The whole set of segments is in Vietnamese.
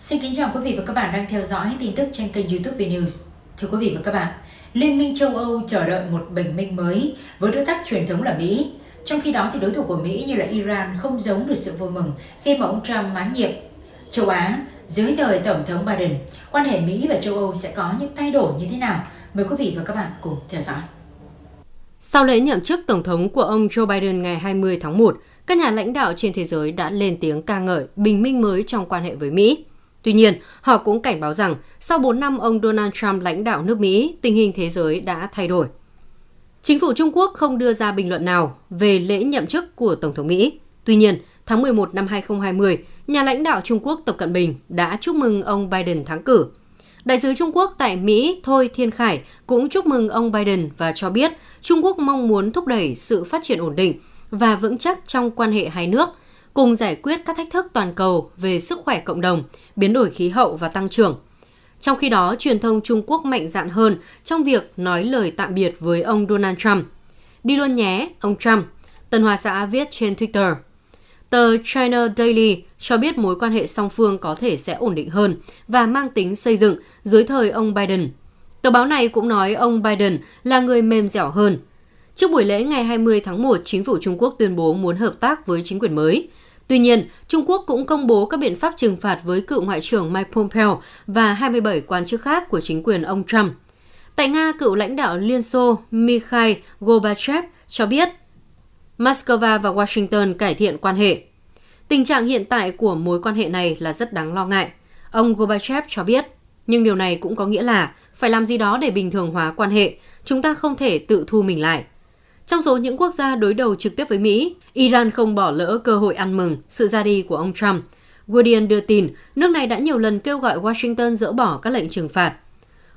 Xin kính chào quý vị và các bạn đang theo dõi tin tức trên kênh YouTube Vnews. Thưa quý vị và các bạn, Liên minh châu Âu chờ đợi một bình minh mới với đối tác truyền thống là Mỹ. Trong khi đó thì đối thủ của Mỹ như là Iran không giấu được sự vui mừng khi mà ông Trump mãn nhiệm. Châu Á, dưới thời Tổng thống Biden, quan hệ Mỹ và châu Âu sẽ có những thay đổi như thế nào? Mời quý vị và các bạn cùng theo dõi. Sau lễ nhậm chức Tổng thống của ông Joe Biden ngày 20 tháng 1, các nhà lãnh đạo trên thế giới đã lên tiếng ca ngợi bình minh mới trong quan hệ với Mỹ. Tuy nhiên, họ cũng cảnh báo rằng sau 4 năm ông Donald Trump lãnh đạo nước Mỹ, tình hình thế giới đã thay đổi. Chính phủ Trung Quốc không đưa ra bình luận nào về lễ nhậm chức của Tổng thống Mỹ. Tuy nhiên, tháng 11 năm 2020, nhà lãnh đạo Trung Quốc Tập Cận Bình đã chúc mừng ông Biden thắng cử. Đại sứ Trung Quốc tại Mỹ Thôi Thiên Khải cũng chúc mừng ông Biden và cho biết Trung Quốc mong muốn thúc đẩy sự phát triển ổn định và vững chắc trong quan hệ hai nước – cùng giải quyết các thách thức toàn cầu về sức khỏe cộng đồng, biến đổi khí hậu và tăng trưởng. Trong khi đó, truyền thông Trung Quốc mạnh dạn hơn trong việc nói lời tạm biệt với ông Donald Trump. Đi luôn nhé, ông Trump, Tân Hoa Xã viết trên Twitter. Tờ China Daily cho biết mối quan hệ song phương có thể sẽ ổn định hơn và mang tính xây dựng dưới thời ông Biden. Tờ báo này cũng nói ông Biden là người mềm dẻo hơn. Trước buổi lễ ngày 20 tháng 1, chính phủ Trung Quốc tuyên bố muốn hợp tác với chính quyền mới. Tuy nhiên, Trung Quốc cũng công bố các biện pháp trừng phạt với cựu Ngoại trưởng Mike Pompeo và 27 quan chức khác của chính quyền ông Trump. Tại Nga, cựu lãnh đạo Liên Xô Mikhail Gorbachev cho biết Moscow và Washington cải thiện quan hệ. Tình trạng hiện tại của mối quan hệ này là rất đáng lo ngại, ông Gorbachev cho biết. Nhưng điều này cũng có nghĩa là phải làm gì đó để bình thường hóa quan hệ, chúng ta không thể tự thu mình lại. Trong số những quốc gia đối đầu trực tiếp với Mỹ, Iran không bỏ lỡ cơ hội ăn mừng sự ra đi của ông Trump. Guardian đưa tin, nước này đã nhiều lần kêu gọi Washington dỡ bỏ các lệnh trừng phạt.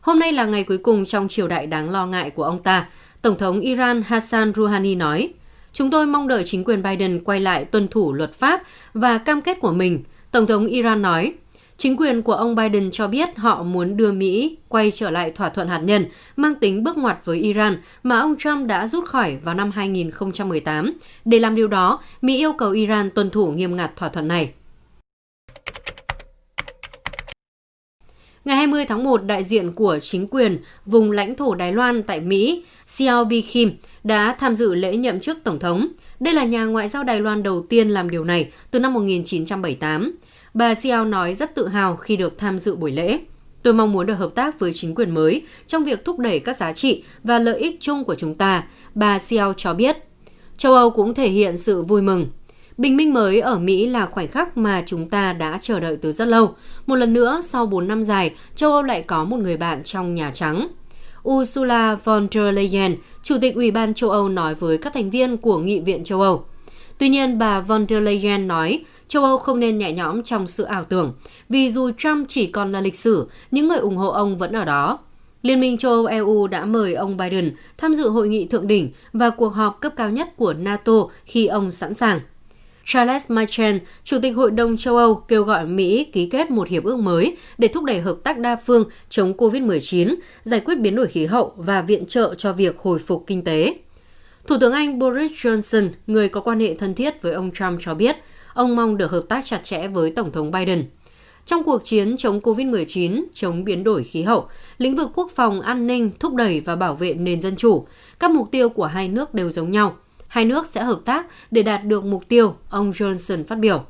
Hôm nay là ngày cuối cùng trong triều đại đáng lo ngại của ông ta, Tổng thống Iran Hassan Rouhani nói. Chúng tôi mong đợi chính quyền Biden quay lại tuân thủ luật pháp và cam kết của mình, Tổng thống Iran nói. Chính quyền của ông Biden cho biết họ muốn đưa Mỹ quay trở lại thỏa thuận hạt nhân mang tính bước ngoặt với Iran mà ông Trump đã rút khỏi vào năm 2018. Để làm điều đó, Mỹ yêu cầu Iran tuân thủ nghiêm ngặt thỏa thuận này. Ngày 20 tháng 1, đại diện của chính quyền vùng lãnh thổ Đài Loan tại Mỹ, Xiaobi Kim, đã tham dự lễ nhậm chức Tổng thống. Đây là nhà ngoại giao Đài Loan đầu tiên làm điều này từ năm 1978. Bà Xiao nói rất tự hào khi được tham dự buổi lễ. Tôi mong muốn được hợp tác với chính quyền mới trong việc thúc đẩy các giá trị và lợi ích chung của chúng ta, bà Xiao cho biết. Châu Âu cũng thể hiện sự vui mừng. Bình minh mới ở Mỹ là khoảnh khắc mà chúng ta đã chờ đợi từ rất lâu. Một lần nữa, sau 4 năm dài, châu Âu lại có một người bạn trong Nhà Trắng. Ursula von der Leyen, Chủ tịch Ủy ban châu Âu nói với các thành viên của Nghị viện châu Âu. Tuy nhiên, bà von der Leyen nói châu Âu không nên nhẹ nhõm trong sự ảo tưởng, vì dù Trump chỉ còn là lịch sử, những người ủng hộ ông vẫn ở đó. Liên minh châu Âu EU đã mời ông Biden tham dự hội nghị thượng đỉnh và cuộc họp cấp cao nhất của NATO khi ông sẵn sàng. Charles Michel, Chủ tịch Hội đồng châu Âu, kêu gọi Mỹ ký kết một hiệp ước mới để thúc đẩy hợp tác đa phương chống COVID-19, giải quyết biến đổi khí hậu và viện trợ cho việc hồi phục kinh tế. Thủ tướng Anh Boris Johnson, người có quan hệ thân thiết với ông Trump cho biết, ông mong được hợp tác chặt chẽ với Tổng thống Biden. Trong cuộc chiến chống COVID-19, chống biến đổi khí hậu, lĩnh vực quốc phòng an ninh thúc đẩy và bảo vệ nền dân chủ, các mục tiêu của hai nước đều giống nhau. Hai nước sẽ hợp tác để đạt được mục tiêu, ông Johnson phát biểu.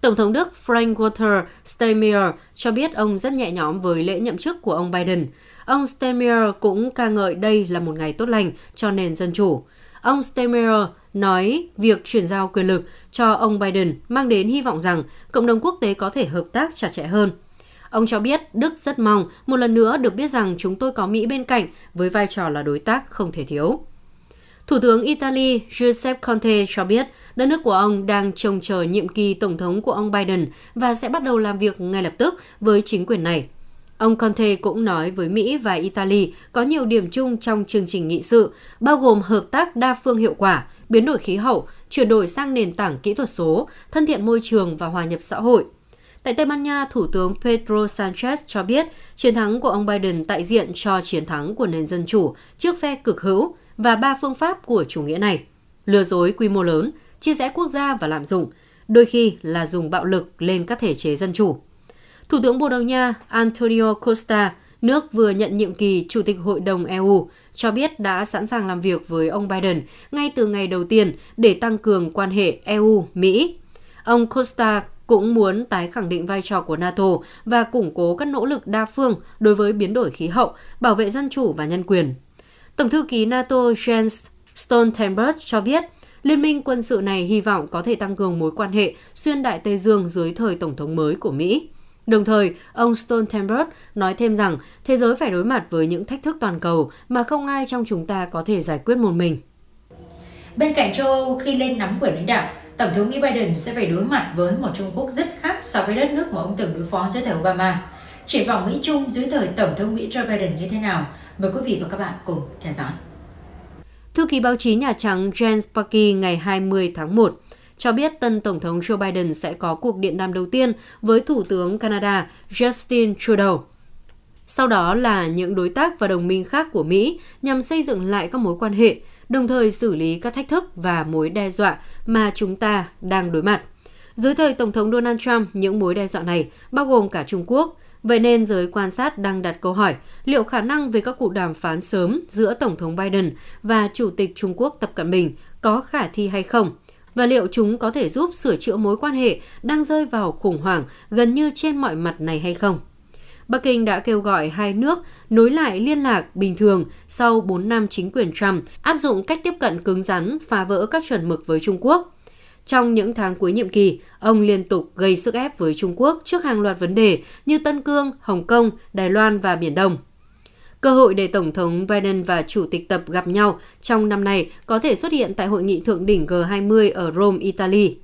Tổng thống Đức Frank-Walter Steinmeier cho biết ông rất nhẹ nhõm với lễ nhậm chức của ông Biden. Ông Steinmeier cũng ca ngợi đây là một ngày tốt lành cho nền dân chủ. Ông Steinmeier nói việc chuyển giao quyền lực cho ông Biden mang đến hy vọng rằng cộng đồng quốc tế có thể hợp tác chặt chẽ hơn. Ông cho biết Đức rất mong một lần nữa được biết rằng chúng tôi có Mỹ bên cạnh với vai trò là đối tác không thể thiếu. Thủ tướng Italy Giuseppe Conte cho biết đất nước của ông đang trông chờ nhiệm kỳ tổng thống của ông Biden và sẽ bắt đầu làm việc ngay lập tức với chính quyền này. Ông Conte cũng nói với Mỹ và Italy có nhiều điểm chung trong chương trình nghị sự, bao gồm hợp tác đa phương hiệu quả, biến đổi khí hậu, chuyển đổi sang nền tảng kỹ thuật số, thân thiện môi trường và hòa nhập xã hội. Tại Tây Ban Nha, Thủ tướng Pedro Sanchez cho biết chiến thắng của ông Biden đại diện cho chiến thắng của nền dân chủ trước phe cực hữu và ba phương pháp của chủ nghĩa này. Lừa dối quy mô lớn, chia rẽ quốc gia và lạm dụng, đôi khi là dùng bạo lực lên các thể chế dân chủ. Thủ tướng Bồ Đào Nha Antonio Costa, nước vừa nhận nhiệm kỳ Chủ tịch Hội đồng EU, cho biết đã sẵn sàng làm việc với ông Biden ngay từ ngày đầu tiên để tăng cường quan hệ EU-Mỹ. Ông Costa cũng muốn tái khẳng định vai trò của NATO và củng cố các nỗ lực đa phương đối với biến đổi khí hậu, bảo vệ dân chủ và nhân quyền. Tổng thư ký NATO Jens Stoltenberg cho biết, Liên minh quân sự này hy vọng có thể tăng cường mối quan hệ xuyên đại Tây Dương dưới thời Tổng thống mới của Mỹ. Đồng thời, ông Stoltenberg nói thêm rằng thế giới phải đối mặt với những thách thức toàn cầu mà không ai trong chúng ta có thể giải quyết một mình. Bên cạnh châu Âu, khi lên nắm quyền lãnh đạo, Tổng thống Mỹ Biden sẽ phải đối mặt với một Trung Quốc rất khác so với đất nước mà ông từng đối phó dưới thời Obama. Triển vọng Mỹ Trung dưới thời Tổng thống Mỹ Joe Biden như thế nào? Mời quý vị và các bạn cùng theo dõi. Thư ký báo chí Nhà Trắng Jen Psaki ngày 20 tháng 1 cho biết tân Tổng thống Joe Biden sẽ có cuộc điện đàm đầu tiên với Thủ tướng Canada Justin Trudeau. Sau đó là những đối tác và đồng minh khác của Mỹ nhằm xây dựng lại các mối quan hệ, đồng thời xử lý các thách thức và mối đe dọa mà chúng ta đang đối mặt. Dưới thời Tổng thống Donald Trump, những mối đe dọa này bao gồm cả Trung Quốc. Vậy nên giới quan sát đang đặt câu hỏi liệu khả năng về các cuộc đàm phán sớm giữa Tổng thống Biden và Chủ tịch Trung Quốc Tập Cận Bình có khả thi hay không – và liệu chúng có thể giúp sửa chữa mối quan hệ đang rơi vào khủng hoảng gần như trên mọi mặt này hay không. Bắc Kinh đã kêu gọi hai nước nối lại liên lạc bình thường sau 4 năm chính quyền Trump áp dụng cách tiếp cận cứng rắn phá vỡ các chuẩn mực với Trung Quốc. Trong những tháng cuối nhiệm kỳ, ông liên tục gây sức ép với Trung Quốc trước hàng loạt vấn đề như Tân Cương, Hồng Kông, Đài Loan và Biển Đông. Cơ hội để Tổng thống Biden và Chủ tịch Tập gặp nhau trong năm nay có thể xuất hiện tại hội nghị thượng đỉnh G20 ở Rome, Italy.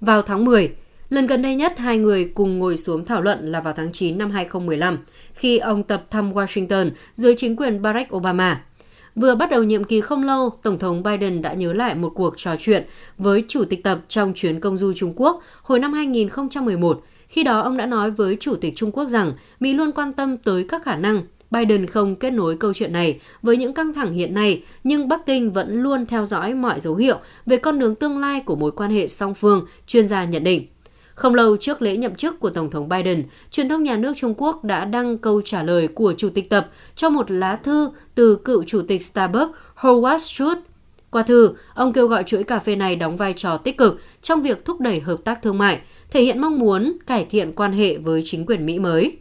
Vào tháng 10, lần gần đây nhất hai người cùng ngồi xuống thảo luận là vào tháng 9 năm 2015, khi ông Tập thăm Washington dưới chính quyền Barack Obama. Vừa bắt đầu nhiệm kỳ không lâu, Tổng thống Biden đã nhớ lại một cuộc trò chuyện với Chủ tịch Tập trong chuyến công du Trung Quốc hồi năm 2011. Khi đó, ông đã nói với Chủ tịch Trung Quốc rằng Mỹ luôn quan tâm tới các khả năng Biden không kết nối câu chuyện này với những căng thẳng hiện nay, nhưng Bắc Kinh vẫn luôn theo dõi mọi dấu hiệu về con đường tương lai của mối quan hệ song phương, chuyên gia nhận định. Không lâu trước lễ nhậm chức của Tổng thống Biden, truyền thông nhà nước Trung Quốc đã đăng câu trả lời của Chủ tịch Tập cho một lá thư từ cựu Chủ tịch Starbucks Howard Schultz. Qua thư, ông kêu gọi chuỗi cà phê này đóng vai trò tích cực trong việc thúc đẩy hợp tác thương mại, thể hiện mong muốn cải thiện quan hệ với chính quyền Mỹ mới.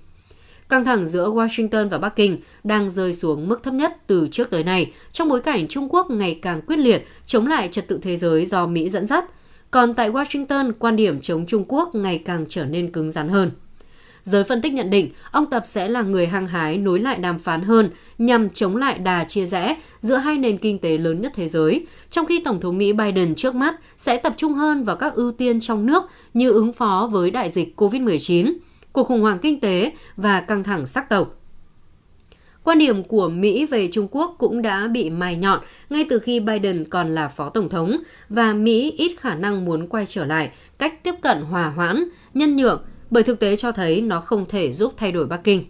Căng thẳng giữa Washington và Bắc Kinh đang rơi xuống mức thấp nhất từ trước tới nay trong bối cảnh Trung Quốc ngày càng quyết liệt chống lại trật tự thế giới do Mỹ dẫn dắt. Còn tại Washington, quan điểm chống Trung Quốc ngày càng trở nên cứng rắn hơn. Giới phân tích nhận định, ông Tập sẽ là người hăng hái nối lại đàm phán hơn nhằm chống lại đà chia rẽ giữa hai nền kinh tế lớn nhất thế giới, trong khi Tổng thống Mỹ Biden trước mắt sẽ tập trung hơn vào các ưu tiên trong nước như ứng phó với đại dịch COVID-19, cuộc khủng hoảng kinh tế và căng thẳng sắc tộc. Quan điểm của Mỹ về Trung Quốc cũng đã bị mài nhọn ngay từ khi Biden còn là phó tổng thống và Mỹ ít khả năng muốn quay trở lại cách tiếp cận hòa hoãn, nhân nhượng bởi thực tế cho thấy nó không thể giúp thay đổi Bắc Kinh.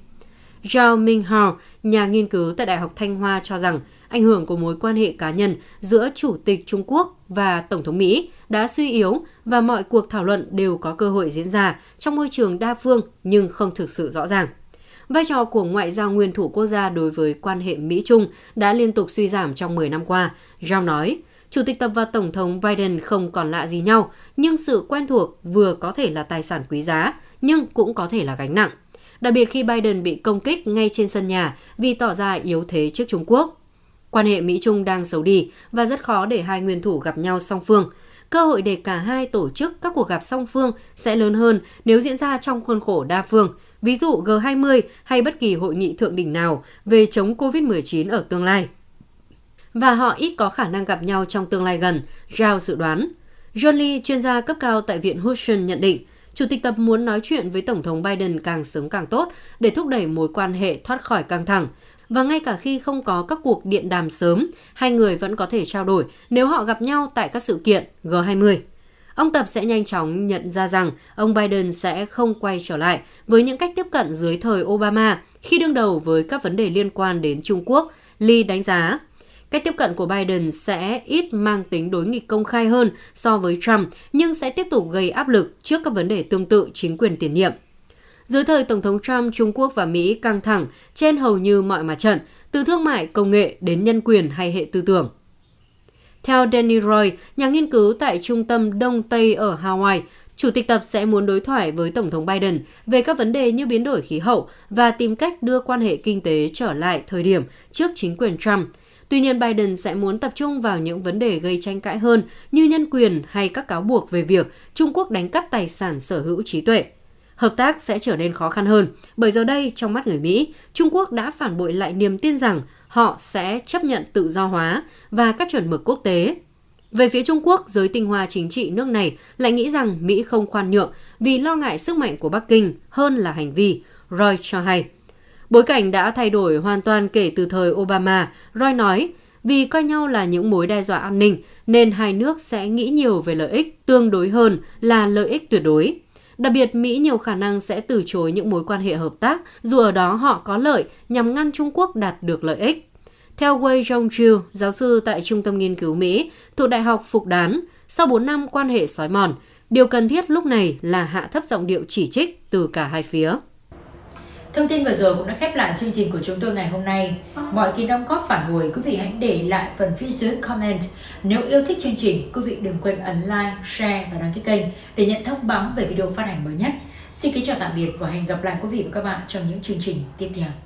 Zhao Minghao, nhà nghiên cứu tại Đại học Thanh Hoa cho rằng ảnh hưởng của mối quan hệ cá nhân giữa Chủ tịch Trung Quốc và Tổng thống Mỹ đã suy yếu và mọi cuộc thảo luận đều có cơ hội diễn ra trong môi trường đa phương nhưng không thực sự rõ ràng. Vai trò của ngoại giao nguyên thủ quốc gia đối với quan hệ Mỹ-Trung đã liên tục suy giảm trong 10 năm qua, Zhao nói. Chủ tịch Tập và Tổng thống Biden không còn lạ gì nhau, nhưng sự quen thuộc vừa có thể là tài sản quý giá, nhưng cũng có thể là gánh nặng. Đặc biệt khi Biden bị công kích ngay trên sân nhà vì tỏ ra yếu thế trước Trung Quốc. Quan hệ Mỹ-Trung đang xấu đi và rất khó để hai nguyên thủ gặp nhau song phương. Cơ hội để cả hai tổ chức các cuộc gặp song phương sẽ lớn hơn nếu diễn ra trong khuôn khổ đa phương, ví dụ G20 hay bất kỳ hội nghị thượng đỉnh nào về chống COVID-19 ở tương lai. Và họ ít có khả năng gặp nhau trong tương lai gần, Zhao dự đoán. John Lee, chuyên gia cấp cao tại Viện Hudson nhận định, Chủ tịch Tập muốn nói chuyện với Tổng thống Biden càng sớm càng tốt để thúc đẩy mối quan hệ thoát khỏi căng thẳng, và ngay cả khi không có các cuộc điện đàm sớm, hai người vẫn có thể trao đổi nếu họ gặp nhau tại các sự kiện G20. Ông Tập sẽ nhanh chóng nhận ra rằng ông Biden sẽ không quay trở lại với những cách tiếp cận dưới thời Obama khi đương đầu với các vấn đề liên quan đến Trung Quốc, Lee đánh giá. Cách tiếp cận của Biden sẽ ít mang tính đối nghịch công khai hơn so với Trump, nhưng sẽ tiếp tục gây áp lực trước các vấn đề tương tự chính quyền tiền nhiệm. Dưới thời Tổng thống Trump, Trung Quốc và Mỹ căng thẳng trên hầu như mọi mặt trận, từ thương mại, công nghệ đến nhân quyền hay hệ tư tưởng. Theo Danny Roy, nhà nghiên cứu tại Trung tâm Đông Tây ở Hawaii, Chủ tịch Tập sẽ muốn đối thoại với Tổng thống Biden về các vấn đề như biến đổi khí hậu và tìm cách đưa quan hệ kinh tế trở lại thời điểm trước chính quyền Trump. Tuy nhiên, Biden sẽ muốn tập trung vào những vấn đề gây tranh cãi hơn như nhân quyền hay các cáo buộc về việc Trung Quốc đánh cắp tài sản sở hữu trí tuệ hợp tác sẽ trở nên khó khăn hơn, bởi giờ đây trong mắt người Mỹ, Trung Quốc đã phản bội lại niềm tin rằng họ sẽ chấp nhận tự do hóa và các chuẩn mực quốc tế. Về phía Trung Quốc, giới tinh hoa chính trị nước này lại nghĩ rằng Mỹ không khoan nhượng vì lo ngại sức mạnh của Bắc Kinh hơn là hành vi, Roy cho hay. Bối cảnh đã thay đổi hoàn toàn kể từ thời Obama, Roy nói, vì coi nhau là những mối đe dọa an ninh nên hai nước sẽ nghĩ nhiều về lợi ích tương đối hơn là lợi ích tuyệt đối. Đặc biệt, Mỹ nhiều khả năng sẽ từ chối những mối quan hệ hợp tác dù ở đó họ có lợi nhằm ngăn Trung Quốc đạt được lợi ích. Theo Wei Zhongju, giáo sư tại Trung tâm Nghiên cứu Mỹ thuộc Đại học Phục Đán, sau 4 năm quan hệ sói mòn, điều cần thiết lúc này là hạ thấp giọng điệu chỉ trích từ cả hai phía. Thông tin vừa rồi cũng đã khép lại chương trình của chúng tôi ngày hôm nay. Ờ. Mọi kỳ đóng góp phản hồi quý vị hãy để lại phần phía dưới comment. Nếu yêu thích chương trình, quý vị đừng quên ấn like, share và đăng ký kênh để nhận thông báo về video phát hành mới nhất. Xin kính chào tạm biệt và hẹn gặp lại quý vị và các bạn trong những chương trình tiếp theo.